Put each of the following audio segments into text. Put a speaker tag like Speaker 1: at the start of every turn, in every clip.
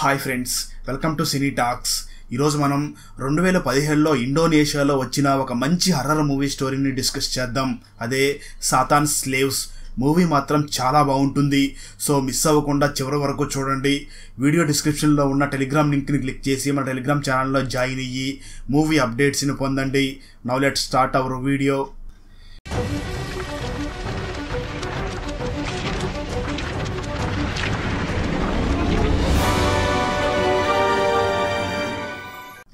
Speaker 1: hi friends welcome to cine talks ఈరోజు మనం రెండు వేల పదిహేడులో ఇండోనేషియాలో వచ్చిన ఒక మంచి హర్రర్ మూవీ స్టోరీని డిస్కస్ చేద్దాం అదే సాతాన్ స్లేవ్స్ మూవీ మాత్రం చాలా బాగుంటుంది సో మిస్ అవ్వకుండా చివరి వరకు చూడండి వీడియో డిస్క్రిప్షన్లో ఉన్న టెలిగ్రామ్ లింక్ని క్లిక్ చేసి మన టెలిగ్రామ్ ఛానల్లో జాయిన్ అయ్యి మూవీ అప్డేట్స్ని పొందండి now let start our video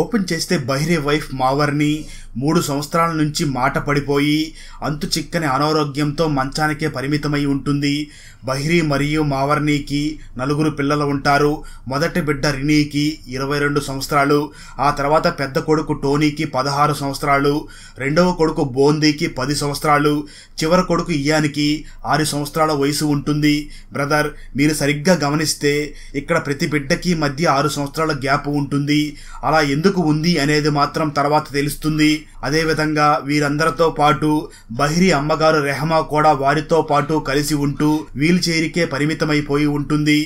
Speaker 1: open చేస్తే బహిరే వైఫ్ మావర్ని మూడు సంవత్సరాల నుంచి మాట పడిపోయి అంతు చిక్కని అనారోగ్యంతో మంచానికే పరిమితమై ఉంటుంది బహిరీ మరియు మావర్నీకి నలుగురు పిల్లలు ఉంటారు మొదటి బిడ్డ రినీకి ఇరవై రెండు సంవత్సరాలు ఆ తర్వాత పెద్ద కొడుకు టోనీకి పదహారు సంవత్సరాలు రెండవ కొడుకు బోందీకి పది సంవత్సరాలు చివరి కొడుకు ఇయానికి ఆరు సంవత్సరాల వయసు ఉంటుంది బ్రదర్ మీరు సరిగ్గా గమనిస్తే ఇక్కడ ప్రతి బిడ్డకి మధ్య ఆరు సంవత్సరాల గ్యాప్ ఉంటుంది అలా ఎందుకు ఉంది అనేది మాత్రం తర్వాత తెలుస్తుంది అదేవిధంగా వీరందరితో పాటు బహిరి అమ్మగారు రెహమా కూడా వారితో పాటు కలిసి ఉంటూ వీల్ చేరికే పరిమితమైపోయి ఉంటుంది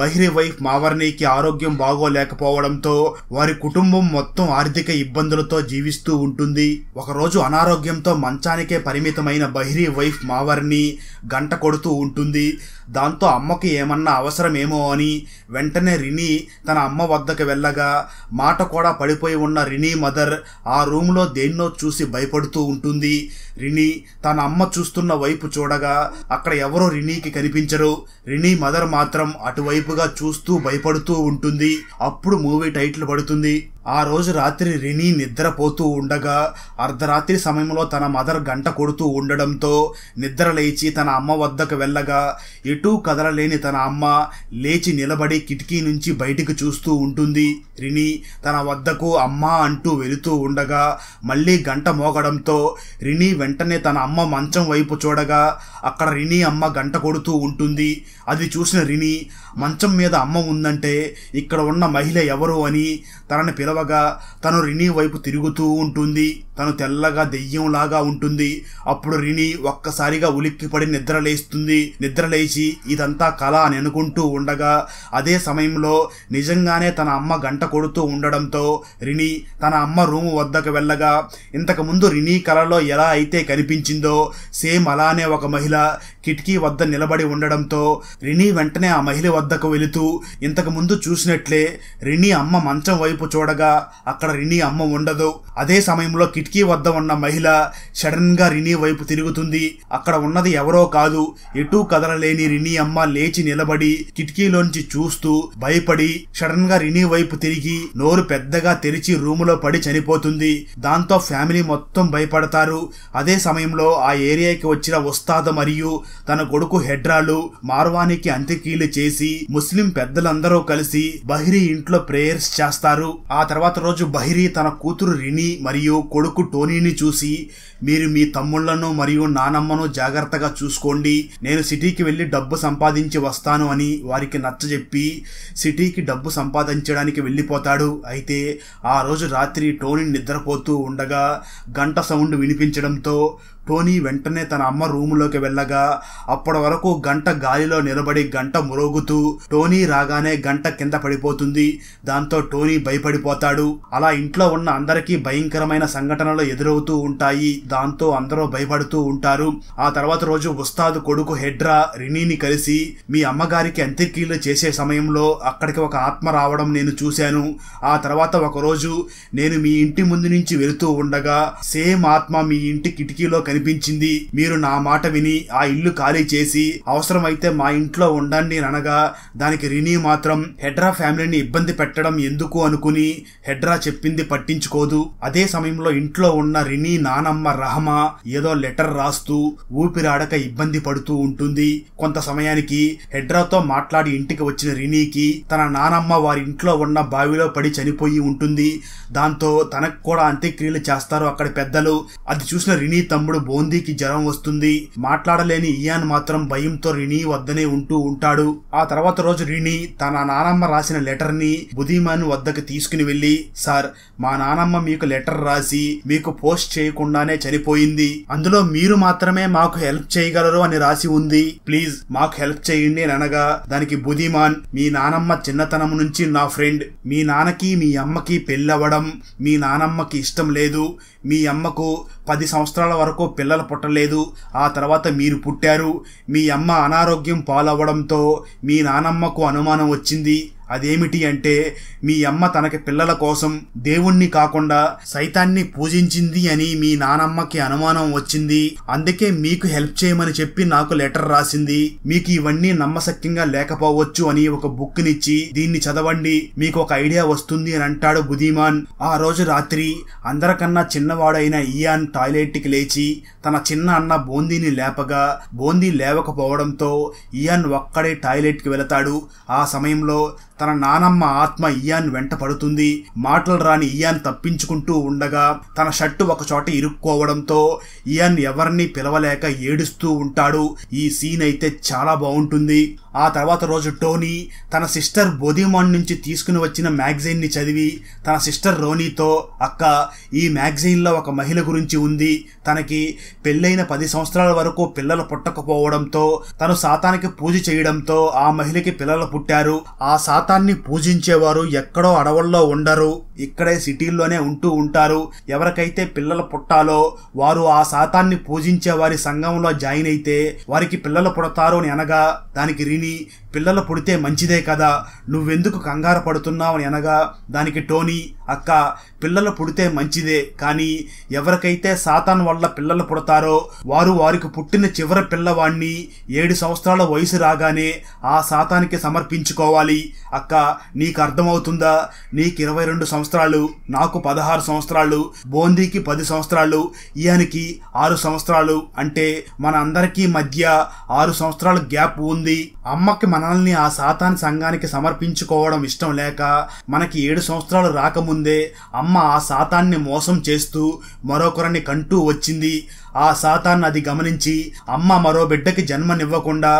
Speaker 1: బహిరి వైఫ్ మావర్ణికి ఆరోగ్యం బాగోలేకపోవడంతో వారి కుటుంబం మొత్తం ఆర్థిక ఇబ్బందులతో జీవిస్తూ ఉంటుంది ఒకరోజు అనారోగ్యంతో మంచానికే పరిమితమైన బహిరీ వైఫ్ మావర్ని గంట కొడుతూ ఉంటుంది దాంతో అమ్మకి ఏమన్నా అవసరమేమో అని వెంటనే రిని తన అమ్మ వద్దకు వెళ్ళగా మాట కూడా పడిపోయి ఉన్న రిని మదర్ ఆ రూమ్లో దేన్నో చూసి భయపడుతూ ఉంటుంది రిణి తన అమ్మ చూస్తున్న వైపు చూడగా అక్కడ ఎవరో రినీకి కనిపించరు రిణి మదర్ మాత్రం అటువైపుగా చూస్తూ భయపడుతూ ఉంటుంది అప్పుడు మూవీ టైటిల్ పడుతుంది ఆ రోజు రాత్రి రిణి నిద్రపోతూ ఉండగా అర్ధరాత్రి సమయంలో తన మదర్ గంట కొడుతూ ఉండడంతో నిద్ర లేచి తన అమ్మ వద్దకు వెళ్ళగా ఎటూ కదలలేని తన అమ్మ లేచి నిలబడి కిటికీ నుంచి బయటికి చూస్తూ ఉంటుంది రిణి తన వద్దకు అమ్మ అంటూ వెళుతూ ఉండగా మళ్ళీ గంట మోగడంతో రిణి వెంటనే తన అమ్మ మంచం వైపు చూడగా అక్కడ రిణి అమ్మ గంట కొడుతూ ఉంటుంది అది చూసిన రిణి మంచం మీద అమ్మ ఉందంటే ఇక్కడ ఉన్న మహిళ ఎవరు అని తనని పిలవగా తను రిణి వైపు తిరుగుతూ ఉంటుంది తను తెల్లగా దెయ్యంలాగా ఉంటుంది అప్పుడు రిణి ఒక్కసారిగా ఉలిక్కిపడి నిద్రలేస్తుంది నిద్రలేచి ఇదంతా కళ అని అనుకుంటూ ఉండగా అదే సమయంలో నిజంగానే తన అమ్మ గంట కొడుతూ ఉండడంతో రిణి తన అమ్మ రూము వద్దకు వెళ్ళగా ఇంతకుముందు రిణి కళలో ఎలా అయితే ఎలాగైతే కనిపించిందో సేమ్ అలానే ఒక మహిళ కిటికీ వద్ద నిలబడి ఉండడంతో రిణి వెంటనే ఆ మహిళ వద్దకు వెళుతూ ఇంతకు ముందు చూసినట్లే రిణి అమ్మ మంచం వైపు చూడగా అక్కడ రిణి అమ్మ ఉండదు అదే సమయంలో కిటికీ వద్ద ఉన్న మహిళ గా రిణి వైపు తిరుగుతుంది అక్కడ ఉన్నది ఎవరో కాదు ఎటూ కదలలేని రిణి అమ్మ లేచి నిలబడి కిటికీలోంచి చూస్తూ భయపడి సడన్ గా రిణి వైపు తిరిగి నోరు పెద్దగా తెరిచి రూములో పడి చనిపోతుంది దాంతో ఫ్యామిలీ మొత్తం భయపడతారు అదే సమయంలో ఆ ఏరియాకి వచ్చిన ఉస్తాద్ మరియు తన కొడుకు హెడ్రాలు మార్వానికి అంత్యక్రియలు చేసి ముస్లిం పెద్దలందరూ కలిసి బహిరీ ఇంట్లో ప్రేయర్స్ చేస్తారు ఆ తర్వాత రోజు బహిరీ తన కూతురు రిని మరియు కొడుకు టోనీని చూసి మీరు మీ తమ్ముళ్లను మరియు నానమ్మను జాగ్రత్తగా చూసుకోండి నేను సిటీకి వెళ్ళి డబ్బు సంపాదించి వస్తాను అని వారికి నచ్చజెప్పి సిటీకి డబ్బు సంపాదించడానికి వెళ్ళిపోతాడు అయితే ఆ రోజు రాత్రి టోనీ నిద్రపోతూ ఉండగా గంట సౌండ్ వినిపించడంతో तो టోనీ వెంటనే తన అమ్మ రూములోకి వెళ్ళగా అప్పటి వరకు గంట గాలిలో నిలబడి గంట మురోగుతూ టోనీ రాగానే గంట కింద పడిపోతుంది దాంతో టోనీ భయపడిపోతాడు అలా ఇంట్లో ఉన్న అందరికీ భయంకరమైన సంఘటనలు ఎదురవుతూ ఉంటాయి దాంతో అందరూ భయపడుతూ ఉంటారు ఆ తర్వాత రోజు ఉస్తాదు కొడుకు హెడ్రా రినీని కలిసి మీ అమ్మగారికి అంత్యక్రియలు చేసే సమయంలో అక్కడికి ఒక ఆత్మ రావడం నేను చూశాను ఆ తర్వాత ఒకరోజు నేను మీ ఇంటి ముందు నుంచి వెళుతూ ఉండగా సేమ్ ఆత్మ మీ ఇంటి కిటికీలో కనిపి అనిపించింది మీరు నా మాట విని ఆ ఇల్లు ఖాళీ చేసి అవసరమైతే మా ఇంట్లో ఉండండి అనగా దానికి రిని మాత్రం హెడ్రా ఫ్యామిలీని ఇబ్బంది పెట్టడం ఎందుకు అనుకుని హెడ్రా చెప్పింది పట్టించుకోదు అదే సమయంలో ఇంట్లో ఉన్న రిని నానమ్మ రహమా ఏదో లెటర్ రాస్తూ ఊపిరాడక ఇబ్బంది పడుతూ ఉంటుంది కొంత సమయానికి హెడ్రాతో మాట్లాడి ఇంటికి వచ్చిన రినీకి తన నానమ్మ వారి ఇంట్లో ఉన్న బావిలో పడి చనిపోయి ఉంటుంది దాంతో తనకు కూడా అంత్యక్రియలు చేస్తారు అక్కడ పెద్దలు అది చూసిన రినీ తమ్ముడు బోందీకి జ్వరం వస్తుంది మాట్లాడలేని ఇయాన్ మాత్రం భయంతో రిణి వద్దనే ఉంటూ ఉంటాడు ఆ తర్వాత రోజు రిణి తన నానమ్మ రాసిన లెటర్ ని బుధీమాన్ వద్దకు తీసుకుని వెళ్ళి సార్ మా నానమ్మ మీకు లెటర్ రాసి మీకు పోస్ట్ చేయకుండానే చనిపోయింది అందులో మీరు మాత్రమే మాకు హెల్ప్ చేయగలరు అని రాసి ఉంది ప్లీజ్ మాకు హెల్ప్ చేయండి అని అనగా దానికి బుధీమాన్ మీ నానమ్మ చిన్నతనం నుంచి నా ఫ్రెండ్ మీ నాన్నకి మీ అమ్మకి పెళ్ళవడం మీ నానమ్మకి ఇష్టం లేదు మీ అమ్మకు పది సంవత్సరాల వరకు పిల్లలు పుట్టలేదు ఆ తర్వాత మీరు పుట్టారు మీ అమ్మ అనారోగ్యం పాలవ్వడంతో మీ నానమ్మకు అనుమానం వచ్చింది అదేమిటి అంటే మీ అమ్మ తనకి పిల్లల కోసం దేవుణ్ణి కాకుండా సైతాన్ని పూజించింది అని మీ నానమ్మకి అనుమానం వచ్చింది అందుకే మీకు హెల్ప్ చేయమని చెప్పి నాకు లెటర్ రాసింది మీకు ఇవన్నీ నమ్మశక్యంగా లేకపోవచ్చు అని ఒక బుక్ నిచ్చి దీన్ని చదవండి మీకు ఒక ఐడియా వస్తుంది అని అంటాడు బుధీమాన్ ఆ రోజు రాత్రి అందరికన్నా చిన్నవాడైన ఇయాన్ టాయిలెట్కి లేచి తన చిన్న అన్న బోందీని లేపగా బోందీ లేవకపోవడంతో ఇయాన్ ఒక్కడే టాయిలెట్కి వెళతాడు ఆ సమయంలో తన నానమ్మ ఆత్మ ఇయాన్ వెంట పడుతుంది మాటలు రాని ఇయాన్ తప్పించుకుంటూ ఉండగా తన షర్టు ఒకచోట ఇరుక్కోవడంతో ఇయాన్ ఎవరిని పిలవలేక ఏడుస్తూ ఉంటాడు ఈ సీన్ అయితే చాలా బాగుంటుంది ఆ తర్వాత రోజు టోనీ తన సిస్టర్ బోధిమాన్ నుంచి తీసుకుని వచ్చిన ని చదివి తన సిస్టర్ రోనీతో అక్క ఈ లో ఒక మహిళ గురించి ఉంది తనకి పెళ్ళైన పది సంవత్సరాల వరకు పిల్లలు పుట్టకపోవడంతో తను సాతానికి పూజ చేయడంతో ఆ మహిళకి పిల్లలు పుట్టారు ఆ సాత శాతాన్ని పూజించేవారు ఎక్కడో అడవుల్లో ఉండరు ఇక్కడే సిటీల్లోనే ఉంటూ ఉంటారు ఎవరికైతే పిల్లలు పుట్టాలో వారు ఆ శాతాన్ని పూజించే వారి సంఘంలో జాయిన్ అయితే వారికి పిల్లలు పుడతారు అని అనగా దానికి రిని పిల్లలు పుడితే మంచిదే కదా నువ్వెందుకు కంగారు పడుతున్నావని అనగా దానికి టోనీ అక్క పిల్లలు పుడితే మంచిదే కానీ ఎవరికైతే సాతాన్ వల్ల పిల్లలు పుడతారో వారు వారికి పుట్టిన చివరి పిల్లవాణ్ణి ఏడు సంవత్సరాల వయసు రాగానే ఆ శాతానికి సమర్పించుకోవాలి అక్క నీకు అర్థమవుతుందా నీకు ఇరవై రెండు సంవత్సరాలు నాకు పదహారు సంవత్సరాలు బోందీకి పది సంవత్సరాలు ఈయనకి ఆరు సంవత్సరాలు అంటే మన అందరికీ మధ్య ఆరు సంవత్సరాల గ్యాప్ ఉంది అమ్మకి మన ప్రాణాలని ఆ సాతాన్ సంఘానికి సమర్పించుకోవడం ఇష్టం లేక మనకి ఏడు సంవత్సరాలు రాకముందే అమ్మ ఆ సాతాన్ని మోసం చేస్తూ మరొకరిని కంటూ వచ్చింది ఆ శాతాన్ని అది గమనించి అమ్మ మరో బిడ్డకి జన్మనివ్వకుండా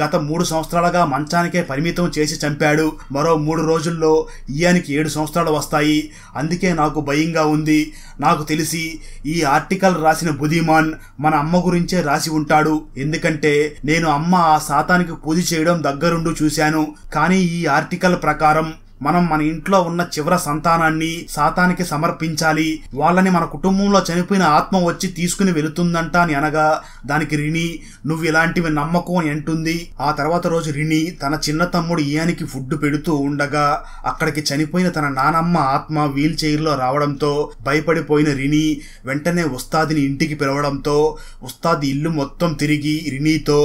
Speaker 1: గత మూడు సంవత్సరాలుగా మంచానికే పరిమితం చేసి చంపాడు మరో మూడు రోజుల్లో ఈయనకి ఏడు సంవత్సరాలు వస్తాయి అందుకే నాకు భయంగా ఉంది నాకు తెలిసి ఈ ఆర్టికల్ రాసిన బుధిమాన్ మన అమ్మ గురించే రాసి ఉంటాడు ఎందుకంటే నేను అమ్మ ఆ శాతానికి పూజ చేయడం దగ్గరుండు చూశాను కానీ ఈ ఆర్టికల్ ప్రకారం మనం మన ఇంట్లో ఉన్న చివర సంతానాన్ని సాతానికి సమర్పించాలి వాళ్ళని మన కుటుంబంలో చనిపోయిన ఆత్మ వచ్చి తీసుకుని వెళుతుందంట అని అనగా దానికి రిణి నువ్వు ఇలాంటివి నమ్మకం అని అంటుంది ఆ తర్వాత రోజు రిణి తన చిన్న తమ్ముడు ఈయనికి ఫుడ్ పెడుతూ ఉండగా అక్కడికి చనిపోయిన తన నానమ్మ ఆత్మ వీల్ చైర్లో రావడంతో భయపడిపోయిన రిణి వెంటనే ఉస్తాదిని ఇంటికి పిలవడంతో ఉస్తాది ఇల్లు మొత్తం తిరిగి రినీతో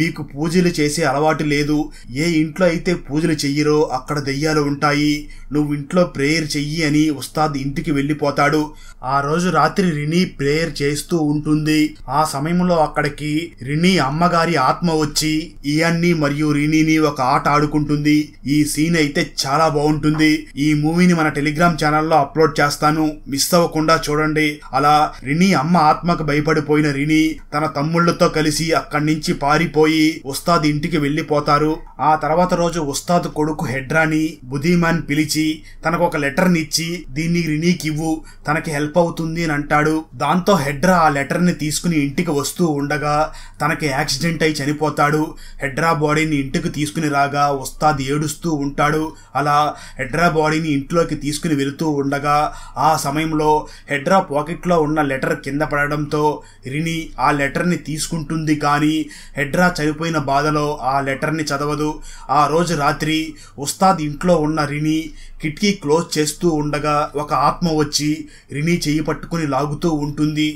Speaker 1: మీకు పూజలు చేసే అలవాటు లేదు ఏ ఇంట్లో అయితే పూజలు చెయ్యరో అక్కడ దెయ్యాలు ఉంటాయి నువ్వు ఇంట్లో ప్రేయర్ చెయ్యి అని ఉస్తాద్ ఇంటికి వెళ్ళిపోతాడు ఆ రోజు రాత్రి రిణి ప్రేయర్ చేస్తూ ఉంటుంది ఆ సమయంలో అక్కడికి రిణి అమ్మగారి ఆత్మ వచ్చి ఇయాన్ని మరియు రిణిని ఒక ఆట ఆడుకుంటుంది ఈ సీన్ అయితే చాలా బాగుంటుంది ఈ మూవీని మన టెలిగ్రామ్ ఛానల్లో అప్లోడ్ చేస్తాను మిస్ అవ్వకుండా చూడండి అలా రిణి అమ్మ ఆత్మకు భయపడిపోయిన రిణి తన తమ్ముళ్లతో కలిసి అక్కడి నుంచి పారిపో పోయి ఉస్తాద్ ఇంటికి వెళ్ళిపోతారు ఆ తర్వాత రోజు ఉస్తాద్ కొడుకు హెడ్రాని బుధీమాన్ పిలిచి తనకు ఒక లెటర్ని ఇచ్చి దీన్ని రినీకి ఇవ్వు తనకి హెల్ప్ అవుతుంది అని అంటాడు దాంతో హెడ్రా ఆ లెటర్ని తీసుకుని ఇంటికి వస్తూ ఉండగా తనకి యాక్సిడెంట్ అయి చనిపోతాడు హెడ్రా బాడీని ఇంటికి తీసుకుని రాగా ఉస్తాద్ ఏడుస్తూ ఉంటాడు అలా హెడ్రా బాడీని ఇంట్లోకి తీసుకుని వెళుతూ ఉండగా ఆ సమయంలో హెడ్రా పాకెట్లో ఉన్న లెటర్ కింద పడడంతో రిని ఆ లెటర్ని తీసుకుంటుంది కానీ హెడ్రా మీరా చనిపోయిన బాధలో ఆ లెటర్ని చదవదు ఆ రోజు రాత్రి ఉస్తాద్ ఇంట్లో ఉన్న రిని కిటికీ క్లోజ్ చేస్తూ ఉండగా ఒక ఆత్మ వచ్చి రినీ చేయి పట్టుకుని లాగుతూ ఉంటుంది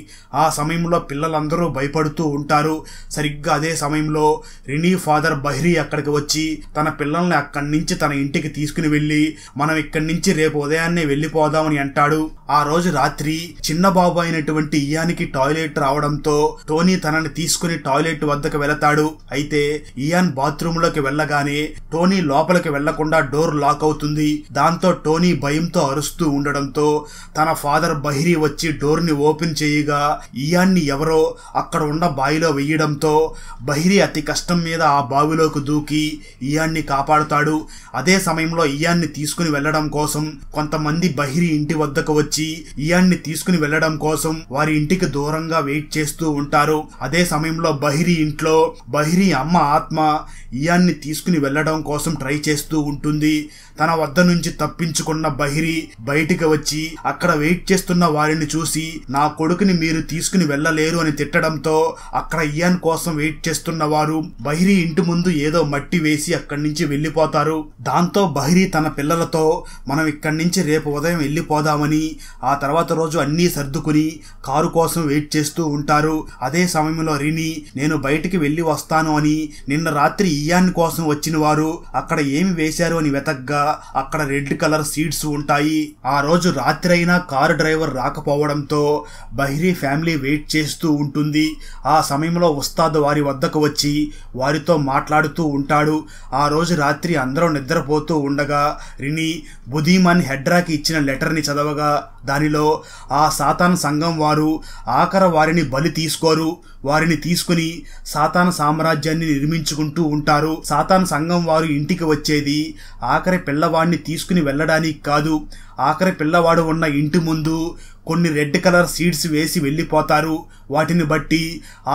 Speaker 1: ఆ సమయంలో పిల్లలందరూ భయపడుతూ ఉంటారు సరిగ్గా అదే సమయంలో రినీ ఫాదర్ బహ్రీ అక్కడికి వచ్చి తన పిల్లల్ని అక్కడి నుంచి తన ఇంటికి తీసుకుని వెళ్ళి మనం ఇక్కడి నుంచి రేపు ఉదయాన్నే వెళ్ళిపోదామని అంటాడు ఆ రోజు రాత్రి చిన్న బాబు అయినటువంటి ఇయానికి టాయిలెట్ రావడంతో టోనీ తనని తీసుకుని టాయిలెట్ వద్దకు వెళతాడు అయితే ఇయాన్ బాత్రూంలోకి వెళ్ళగానే టోనీ లోపలికి వెళ్లకుండా డోర్ లాక్ అవుతుంది దాని దాంతో టోనీ భయంతో అరుస్తూ ఉండడంతో తన ఫాదర్ బహిరీ వచ్చి డోర్ని ఓపెన్ చేయగా ఇయాన్ని ఎవరో అక్కడ ఉన్న బావిలో వెయ్యడంతో బహిరీ అతి కష్టం మీద ఆ బావిలోకి దూకి ఇయాన్ని కాపాడుతాడు అదే సమయంలో ఇయాన్ని తీసుకుని వెళ్లడం కోసం కొంతమంది బహిరీ ఇంటి వద్దకు వచ్చి ఇయాన్ని తీసుకుని వెళ్లడం కోసం వారి ఇంటికి దూరంగా వెయిట్ చేస్తూ ఉంటారు అదే సమయంలో బహిరీ ఇంట్లో బహిరీ అమ్మ ఆత్మ ఇయాన్ని తీసుకుని వెళ్లడం కోసం ట్రై చేస్తూ ఉంటుంది తన వద్ద నుంచి తప్పించుకున్న బహిరి బయటికి వచ్చి అక్కడ వెయిట్ చేస్తున్న వారిని చూసి నా కొడుకుని మీరు తీసుకుని వెళ్ళలేరు అని తిట్టడంతో అక్కడ ఇయాన్ కోసం వెయిట్ చేస్తున్న వారు బహిరి ఇంటి ముందు ఏదో మట్టి వేసి అక్కడి నుంచి వెళ్ళిపోతారు దాంతో బహిరి తన పిల్లలతో మనం ఇక్కడి నుంచి రేపు ఉదయం వెళ్ళిపోదామని ఆ తర్వాత రోజు అన్నీ సర్దుకుని కారు కోసం వెయిట్ చేస్తూ ఉంటారు అదే సమయంలో రిని నేను బయటికి వెళ్ళి వస్తాను అని నిన్న రాత్రి ఇయాన్ కోసం వచ్చిన వారు అక్కడ ఏమి వేశారు అని వెతగ్గా అక్కడ రెడ్ కలర్ సీట్స్ ఉంటాయి ఆ రోజు రాత్రి అయినా కారు డ్రైవర్ రాకపోవడంతో బహిరీ ఫ్యామిలీ వెయిట్ చేస్తూ ఉంటుంది ఆ సమయంలో ఉస్తాద్ వారి వద్దకు వచ్చి వారితో మాట్లాడుతూ ఉంటాడు ఆ రోజు రాత్రి అందరూ నిద్రపోతూ ఉండగా రిని బుధీమన్ హెడ్రాకి ఇచ్చిన లెటర్ని చదవగా దానిలో ఆ సాతాన్ సంఘం వారు ఆఖర వారిని బలి తీసుకోరు వారిని తీసుకుని సాతాన సామ్రాజ్యాన్ని నిర్మించుకుంటూ ఉంటారు సాతాన సంఘం వారు ఇంటికి వచ్చేది ఆఖరి పిల్లవాడిని తీసుకుని వెళ్ళడానికి కాదు ఆఖరి పిల్లవాడు ఉన్న ఇంటి ముందు కొన్ని రెడ్ కలర్ సీడ్స్ వేసి వెళ్ళిపోతారు వాటిని బట్టి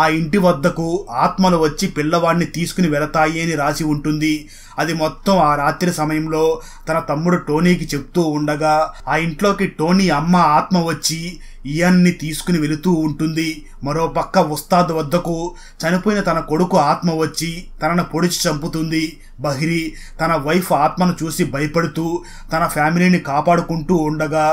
Speaker 1: ఆ ఇంటి వద్దకు ఆత్మలు వచ్చి పిల్లవాడిని తీసుకుని వెళతాయి అని రాసి ఉంటుంది అది మొత్తం ఆ రాత్రి సమయంలో తన తమ్ముడు టోనీకి చెప్తూ ఉండగా ఆ ఇంట్లోకి టోనీ అమ్మ ఆత్మ వచ్చి ఇయన్ని తీసుకుని వెళుతూ ఉంటుంది మరోపక్క ఉస్తాద్ వద్దకు చనిపోయిన తన కొడుకు ఆత్మ వచ్చి తనను పొడిచి చంపుతుంది బహిరి తన వైఫ్ ఆత్మను చూసి భయపడుతూ తన ఫ్యామిలీని కాపాడుకుంటూ ఉండగా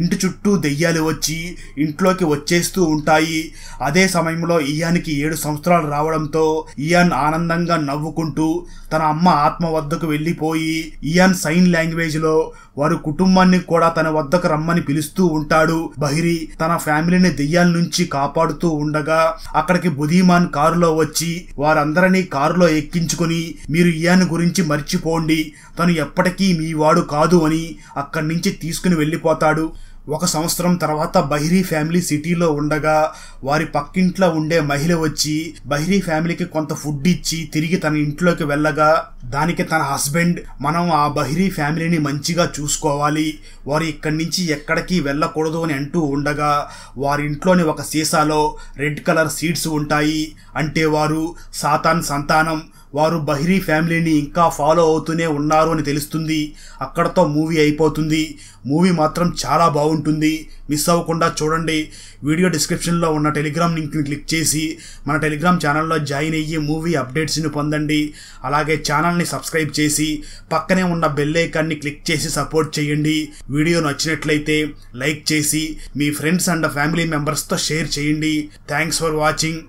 Speaker 1: ఇంటి చుట్టూ దెయ్యాలు వచ్చి ఇంట్లోకి వచ్చేస్తూ ఉంటాయి అదే సమయంలో ఇయాన్కి ఏడు సంవత్సరాలు రావడంతో ఇయాన్ ఆనందంగా నవ్వుకుంటూ తన అమ్మ ఆత్మ వద్దకు వెళ్ళిపోయి ఇయాన్ సైన్ లాంగ్వేజ్లో వారి కుటుంబాన్ని కూడా తన వద్దకు రమ్మని పిలుస్తూ ఉంటాడు బహిరి తన ఫ్యామిలీని దెయ్యాల నుంచి కాపాడుతూ ఉండగా అక్కడికి బుధీమాన్ కారులో వచ్చి వారందరినీ కారులో ఎక్కించుకుని మీరు ఇయాన్ గురించి మర్చిపోండి తను ఎప్పటికీ మీ వాడు కాదు అని అక్కడి నుంచి తీసుకుని వెళ్ళిపోతాడు ఒక సంవత్సరం తర్వాత బహిరీ ఫ్యామిలీ సిటీలో ఉండగా వారి పక్కింట్లో ఉండే మహిళ వచ్చి బహిరీ ఫ్యామిలీకి కొంత ఫుడ్ ఇచ్చి తిరిగి తన ఇంట్లోకి వెళ్ళగా దానికి తన హస్బెండ్ మనం ఆ బహిరీ ఫ్యామిలీని మంచిగా చూసుకోవాలి వారు ఇక్కడి నుంచి ఎక్కడికి వెళ్ళకూడదు అని అంటూ ఉండగా వారి ఇంట్లోని ఒక సీసాలో రెడ్ కలర్ సీడ్స్ ఉంటాయి అంటే వారు సాతాన్ సంతానం వారు బహిరీ ఫ్యామిలీని ఇంకా ఫాలో అవుతూనే ఉన్నారు అని తెలుస్తుంది అక్కడతో మూవీ అయిపోతుంది మూవీ మాత్రం చాలా బాగుంటుంది మిస్ అవ్వకుండా చూడండి వీడియో డిస్క్రిప్షన్లో ఉన్న టెలిగ్రామ్ లింక్ని క్లిక్ చేసి మన టెలిగ్రామ్ ఛానల్లో జాయిన్ అయ్యి మూవీ అప్డేట్స్ని పొందండి అలాగే ఛానల్ని సబ్స్క్రైబ్ చేసి పక్కనే ఉన్న బెల్లైకాన్ని క్లిక్ చేసి సపోర్ట్ చేయండి వీడియో నచ్చినట్లయితే లైక్ చేసి మీ ఫ్రెండ్స్ అండ్ ఫ్యామిలీ మెంబర్స్తో షేర్ చేయండి థ్యాంక్స్ ఫర్ వాచింగ్